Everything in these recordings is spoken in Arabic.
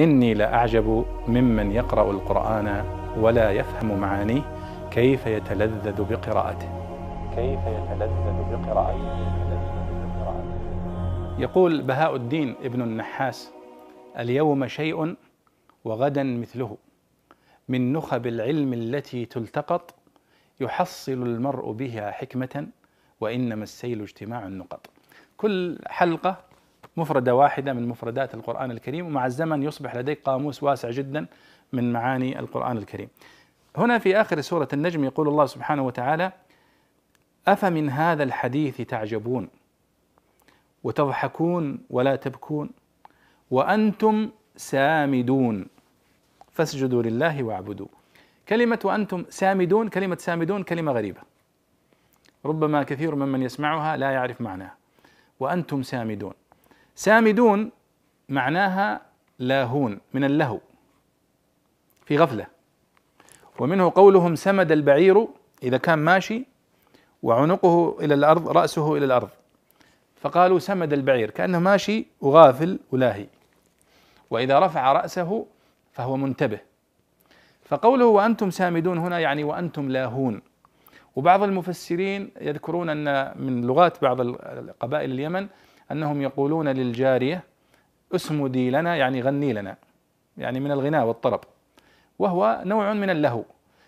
إني لأعجب ممن يقرأ القرآن ولا يفهم معانيه كيف يتلذذ بقراءته كيف يتلذذ بقراءته يقول بهاء الدين ابن النحاس اليوم شيء وغدا مثله من نخب العلم التي تلتقط يحصل المرء بها حكمة وإنما السيل اجتماع النقط كل حلقة مفردة واحدة من مفردات القرآن الكريم ومع الزمن يصبح لديك قاموس واسع جدا من معاني القرآن الكريم هنا في آخر سورة النجم يقول الله سبحانه وتعالى أفمن هذا الحديث تعجبون وتضحكون ولا تبكون وأنتم سامدون فاسجدوا لله واعبدوا كلمة وأنتم سامدون كلمة سامدون كلمة غريبة ربما كثير ممن يسمعها لا يعرف معناها وأنتم سامدون سامدون معناها لاهون من اللهو في غفله ومنه قولهم سمد البعير اذا كان ماشي وعنقه الى الارض راسه الى الارض فقالوا سمد البعير كانه ماشي وغافل ولاهي واذا رفع راسه فهو منتبه فقوله وانتم سامدون هنا يعني وانتم لاهون وبعض المفسرين يذكرون ان من لغات بعض قبائل اليمن أنهم يقولون للجارية اسمدي لنا يعني غني لنا يعني من الغناء والطرب وهو نوع من اللهو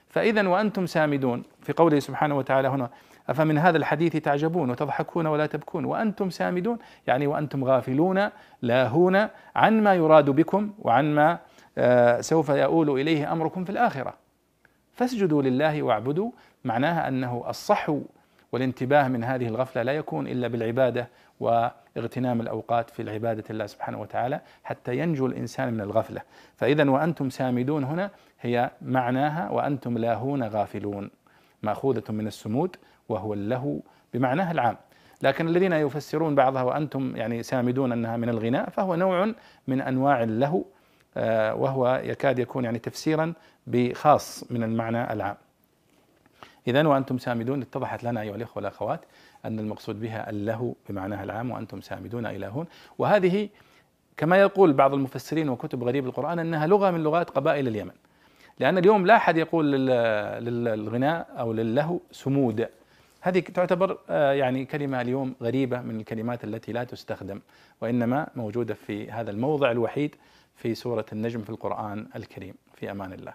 فإذا وأنتم سامدون في قوله سبحانه وتعالى هنا أفمن هذا الحديث تعجبون وتضحكون ولا تبكون وأنتم سامدون يعني وأنتم غافلون لاهون عن ما يراد بكم وعن ما آه، سوف يؤول إليه أمركم في الآخرة فاسجدوا لله واعبدوا معناها أنه الصحو والانتباه من هذه الغفله لا يكون الا بالعباده واغتنام الاوقات في العباده الله سبحانه وتعالى حتى ينجو الانسان من الغفله، فاذا وانتم سامدون هنا هي معناها وانتم لاهون غافلون ماخوذه من السمود وهو اللهو بمعناها العام، لكن الذين يفسرون بعضها وانتم يعني سامدون انها من الغناء فهو نوع من انواع اللهو آه، وهو يكاد يكون يعني تفسيرا بخاص من المعنى العام. إذا وأنتم سامدون اتضحت لنا أيها الإخوة والأخوات أن المقصود بها اللهو بمعناها العام وأنتم سامدون إلى هون وهذه كما يقول بعض المفسرين وكتب غريب القرآن أنها لغة من لغات قبائل اليمن لأن اليوم لا أحد يقول للغناء أو للهو سمود هذه تعتبر آه، يعني كلمة اليوم غريبة من الكلمات التي لا تستخدم وإنما موجودة في هذا الموضع الوحيد في سورة النجم في القرآن الكريم في أمان الله